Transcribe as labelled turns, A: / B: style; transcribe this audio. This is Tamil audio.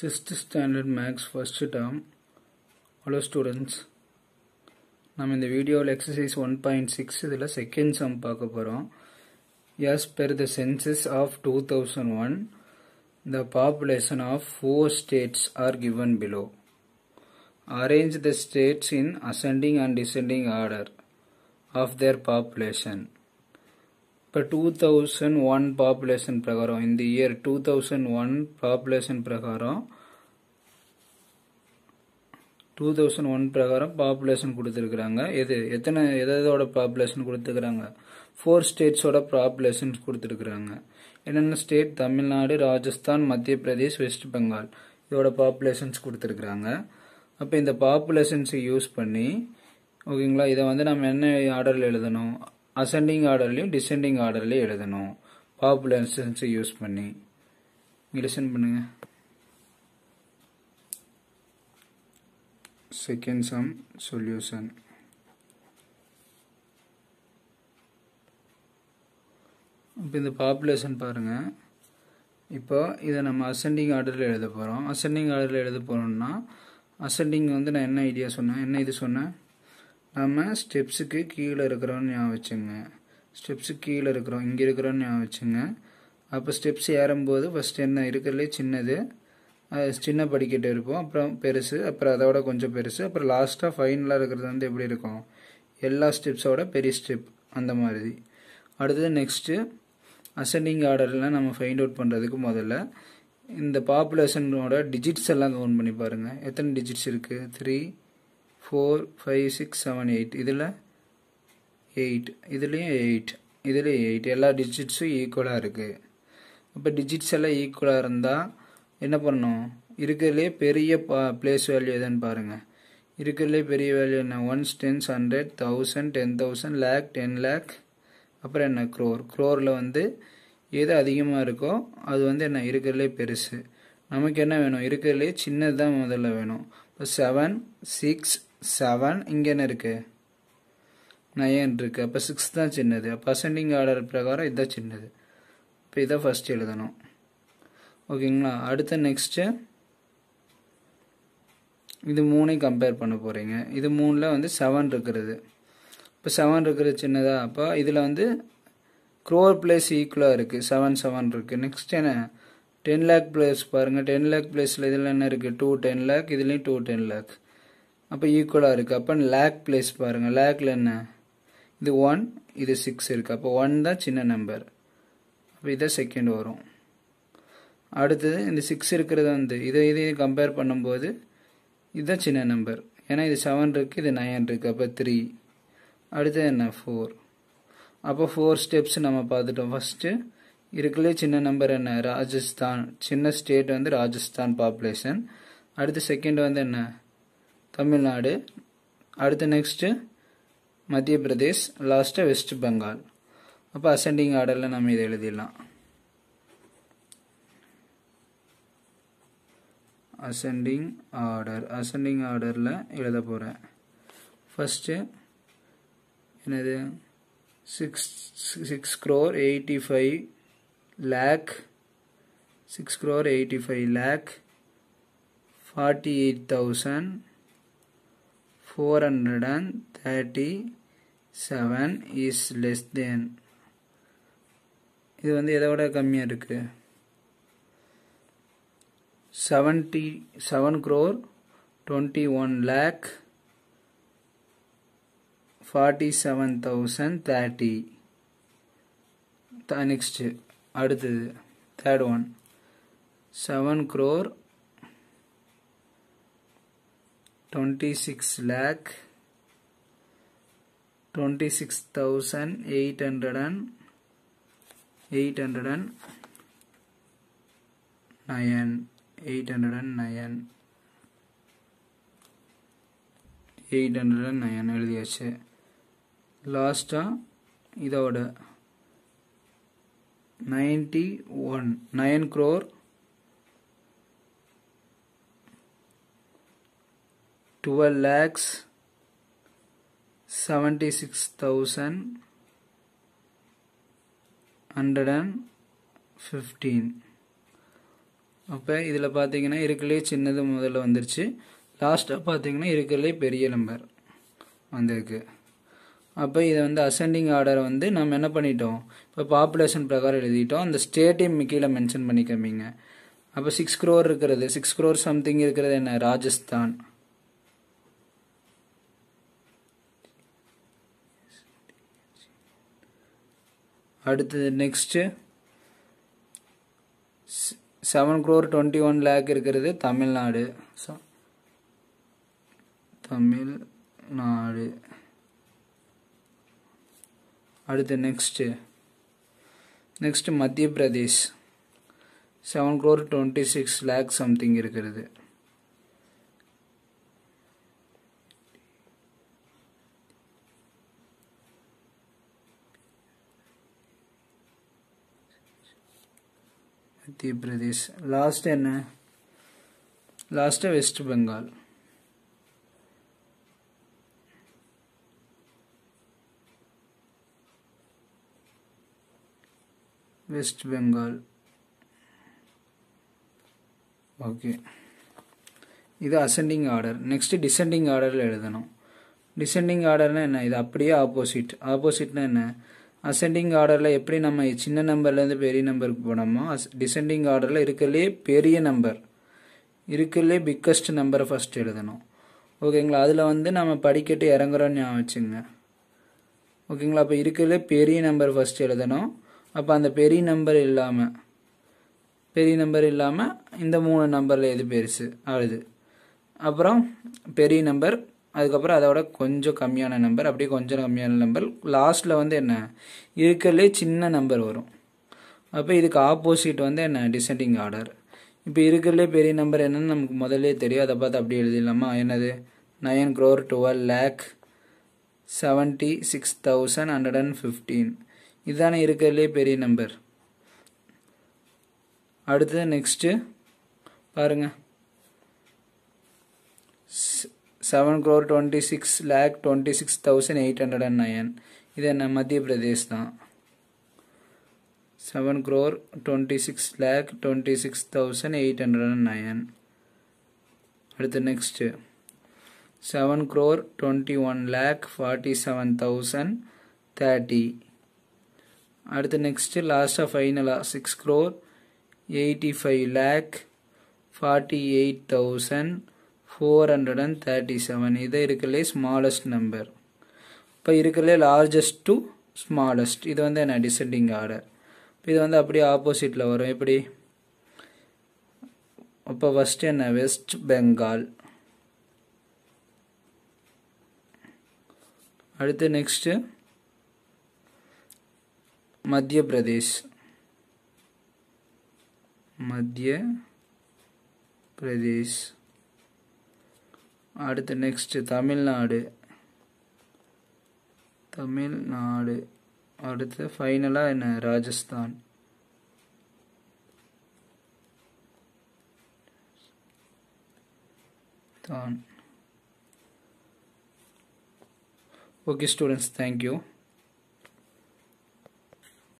A: 6th standard max first term hello students நாம் the video exercise one point six 1.6 second sum பாக்கப்பரும் Yes, per the census of 2001 the population of 4 states are given below arrange the states in ascending and descending order of their population இப்போ டூ தௌசண்ட் ஒன் பாப்புலேஷன் பிரகாரம் இந்த year two thousand one population பிரகாரம் டூ தௌசண்ட் ஒன் பிரகாரம் பாப்புலேஷன் கொடுத்துருக்குறாங்க எது எத்தனை எதோட பாப்புலேஷன் கொடுத்துருக்குறாங்க ஃபோர் ஸ்டேட்ஸோட பாப்புலேஷன் கொடுத்துருக்குறாங்க என்னென்ன ஸ்டேட் தமிழ்நாடு ராஜஸ்தான் மத்திய பிரதேஷ் வெஸ்ட் பெங்கால் இதோட பாப்புலேஷன்ஸ் கொடுத்துருக்குறாங்க அப்போ இந்த பாப்புலேஷன்ஸை யூஸ் பண்ணி ஓகேங்களா இதை வந்து நம்ம என்ன ஆர்டரில் எழுதணும் அசெண்டிங் ஆர்டர்லையும் டிசெண்டிங் ஆர்டர்லையும் எழுதணும் பாப்புலர் சென்ஸை யூஸ் பண்ணி லிசன் பண்ணுங்க செகண்ட் சம் சொல்யூஷன் இப்போ இந்த பாப்புலேஷன் பாருங்கள் இப்போ இதை நம்ம அசெண்டிங் ஆர்டரில் எழுத போகிறோம் அசெண்டிங் ஆர்டரில் எழுத போகிறோம்னா அசெண்டிங் வந்து நான் என்ன ஐடியா சொன்னேன் என்ன இது சொன்னேன் நம்ம ஸ்டெப்ஸுக்கு கீழே இருக்கிறோன்னு ஞாபகம் வச்சுங்க ஸ்டெப்ஸுக்கு கீழே இருக்கிறோம் இங்கே இருக்கிறோன்னு ஞாபகம் வச்சுங்க அப்போ ஸ்டெப்ஸ் ஏறும்போது ஃபஸ்ட்டு என்ன இருக்கிறதுலே சின்னது சின்ன படிக்கட்டு இருப்போம் அப்புறம் பெருசு அப்புறம் அதோட கொஞ்சம் பெருசு அப்புறம் லாஸ்ட்டாக ஃபைனலாக இருக்கிறது வந்து எப்படி இருக்கும் எல்லா ஸ்டெப்ஸோட பெரிய ஸ்டெப் அந்த மாதிரி அடுத்தது நெக்ஸ்ட்டு அசெண்டிங் ஆர்டர்லாம் நம்ம ஃபைண்ட் அவுட் பண்ணுறதுக்கு முதல்ல இந்த பாப்புலேஷனோட டிஜிட்ஸ் எல்லாம் கவுண்ட் பண்ணி பாருங்கள் எத்தனை டிஜிட்ஸ் இருக்குது three four five six seven eight இதில் எயிட் இதுலேயும் எயிட் இதுலேயும் எயிட் எல்லா டிஜிட்ஸும் ஈக்குவலாக இருக்குது இப்போ டிஜிட்ஸ் எல்லாம் ஈக்குவலாக இருந்தால் என்ன பண்ணணும் இருக்கிறதுலே பெரிய பா பிளேஸ் வேல்யூ எதுன்னு பாருங்கள் இருக்கிறதுலே பெரிய வேல்யூ என்ன ones tens hundred thousand ten thousand lakh ten lakh அப்புறம் என்ன க்ரோர் க்ரோரில் வந்து எது அதிகமாக இருக்கோ அது வந்து என்ன இருக்கிறதுலே பெருசு நமக்கு என்ன வேணும் இருக்கிறதுலே சின்னது தான் முதல்ல வேணும் இப்போ செவன் சிக்ஸ் செவன் இங்கே என்ன இருக்குது நயன் இருக்குது அப்போ சிக்ஸ் தான் சின்னது அப்போ அசெண்டிங் ஆர்டர் பிரகாரம் இதுதான் சின்னது இப்போ இதை ஃபஸ்ட் எழுதணும் ஓகேங்களா அடுத்த நெக்ஸ்ட்டு இது மூணையும் கம்பேர் பண்ண போகிறீங்க இது மூணில் வந்து செவன் இருக்கிறது இப்போ செவன் இருக்கிறது சின்னதாக அப்போ இதில் வந்து க்ரோர் பிளேஸ் ஈக்குவலாக இருக்குது செவன் செவன் இருக்குது நெக்ஸ்ட் என்ன டென் லேக் பிளேஸ் பாருங்கள் டென் லேக் பிளேஸில் இதில் என்ன இருக்குது டூ டென் லேக் இதுலேயும் டூ டென் லேக் அப்போ ஈக்குவலாக இருக்குது அப்போ லேக் பிளேஸ் பாருங்கள் லேக்கில் என்ன இது ஒன் இது சிக்ஸ் இருக்குது அப்போ ஒன் தான் சின்ன நம்பர் அப்போ இதை செகண்ட் வரும் அடுத்தது இந்த சிக்ஸ் இருக்கிறது வந்து இதை இதையும் கம்பேர் பண்ணும்போது இதுதான் சின்ன நம்பர் ஏன்னா இது செவன் இருக்குது இது நைன் இருக்குது அப்போ த்ரீ அடுத்தது என்ன ஃபோர் அப்போ ஃபோர் ஸ்டெப்ஸ் நம்ம பார்த்துட்டோம் ஃபஸ்ட்டு இருக்குல்லே சின்ன நம்பர் என்ன ராஜஸ்தான் சின்ன ஸ்டேட் வந்து ராஜஸ்தான் பாப்புலேஷன் அடுத்து செகண்ட் வந்து என்ன தமிழ்நாடு அடுத்து நெக்ஸ்ட்டு மத்திய பிரதேஷ் லாஸ்ட்டு வெஸ்ட் பெங்கால் அப்போ அசெண்டிங் ஆர்டரில் நம்ம இதை எழுதிடலாம் அசெண்டிங் ஆர்டர் அசெண்டிங் ஆர்டரில் எழுத போகிறேன் ஃபஸ்ட்டு என்னது six six crore eighty five lakh six crore eighty five lakh forty eight thousand 437 is less than இது வந்து எதை விட கம்மியாக இருக்குது seventy seven crore twenty one lakh forty seven thousand thirty next அடுத்தது third one seven crore 26 lakh 26,800 809 809 809 எழுதியாச்சு லாஸ்ட்டாக இதோட ninety one nine crore 12 lakhs 76,115 அப்பே அப்போ இதில் பார்த்தீங்கன்னா இருக்கிறதுலே சின்னது முதல்ல வந்துருச்சு லாஸ்ட்டாக பார்த்தீங்கன்னா இருக்கிலே பெரிய நம்பர் வந்திருக்கு அப்போ இதை வந்து அசெண்டிங் ஆர்டரை வந்து நம்ம என்ன பண்ணிட்டோம் இப்போ பாப்புலேஷன் பிரகாரம் எழுதிட்டோம் அந்த ஸ்டேட்டையும் கீழே மென்ஷன் பண்ணிக்கிறீங்க அப்போ சிக்ஸ் க்ரோர் இருக்கிறது சிக்ஸ் க்ரோர் சம்திங் இருக்கிறது என்ன ராஜஸ்தான் அடுத்தது next seven crore twenty one lakh இருக்கிறது தமிழ்நாடு ஸோ தமிழ்நாடு அடுத்து next next Madhya Pradesh seven crore twenty six lakh something இருக்கிறது மத்திய பிரதேஷ் லாஸ்ட் என்ன லாஸ்ட்டு வெஸ்ட் பெங்கால் வெஸ்ட் பெங்கால் ஓகே இது அசெண்டிங் ஆர்டர் நெக்ஸ்ட்டு டிசெண்டிங் ஆர்டரில் எழுதணும் டிசெண்டிங் ஆர்டர்னால் என்ன இது அப்படியே ஆப்போசிட் ஆப்போசிட்னா என்ன அசெண்டிங் ஆர்டரில் எப்படி நம்ம சின்ன நம்பர்லேருந்து பெரிய நம்பருக்கு போனோமோ அஸ் டிசெண்டிங் ஆர்டரில் இருக்கிறதுலே பெரிய நம்பர் இருக்கிறதுலே பிக்கஸ்ட் நம்பரை ஃபஸ்ட் எழுதணும் ஓகேங்களா அதில் வந்து நம்ம படிக்கட்டு இறங்குறோன்னு ஞாபகம் வச்சுங்க ஓகேங்களா அப்போ இருக்கிறதுலே பெரிய நம்பர் ஃபஸ்ட் எழுதணும் அப்போ அந்த பெரிய நம்பர் இல்லாமல் பெரிய நம்பர் இல்லாமல் இந்த மூணு நம்பரில் எது பெருசு ஆகுது அப்புறம் பெரிய நம்பர் அதுக்கப்புறம் அதோட கொஞ்சம் கம்மியான நம்பர் அப்படியே கொஞ்சம் கம்மியான நம்பர் லாஸ்ட்டில் வந்து என்ன இருக்கிறதுலே சின்ன நம்பர் வரும் அப்போ இதுக்கு ஆப்போசிட் வந்து என்ன டிசெண்டிங் ஆர்டர் இப்போ இருக்கிறதுலே பெரிய நம்பர் என்னென்னு நமக்கு முதல்ல தெரியும் அதை பார்த்து அப்படியே எழுதிடலாமா என்னது nine crore twelve lakh seventy six thousand hundred and fifteen இதுதானே இருக்கிறதுலே பெரிய நம்பர் அடுத்தது நெக்ஸ்ட்டு பாருங்கள் seven crore twenty six lakh twenty six thousand eight hundred and nine இது என்ன மத்திய பிரதேஷ் தான் seven crore twenty six lakh twenty six thousand eight hundred and nine அடுத்து next seven crore twenty one lakh forty seven thousand thirty அடுத்து நெக்ஸ்ட்டு லாஸ்ட்டாக ஃபைனலாக six crore eighty five lakh forty eight thousand four hundred and thirty seven இதை இருக்கிறதுலே ஸ்மாலஸ்ட் நம்பர் இப்போ இருக்கிறதுலே லார்ஜஸ்ட் to ஸ்மாலஸ்ட் இது வந்து என்ன descending ஆர்டர் இது வந்து அப்படியே ஆப்போசிட்டில் வரும் எப்படி அப்போ ஃபஸ்ட்டு என்ன வெஸ்ட் பெங்கால் அடுத்து நெக்ஸ்ட்டு மத்திய பிரதேஷ் மத்திய பிரதேஷ் அடுத்து நெக்ஸ்ட்டு தமிழ்நாடு தமிழ்நாடு அடுத்து ஃபைனலாக என்ன ராஜஸ்தான் தான் ஓகே ஸ்டூடெண்ட்ஸ் தேங்க்யூ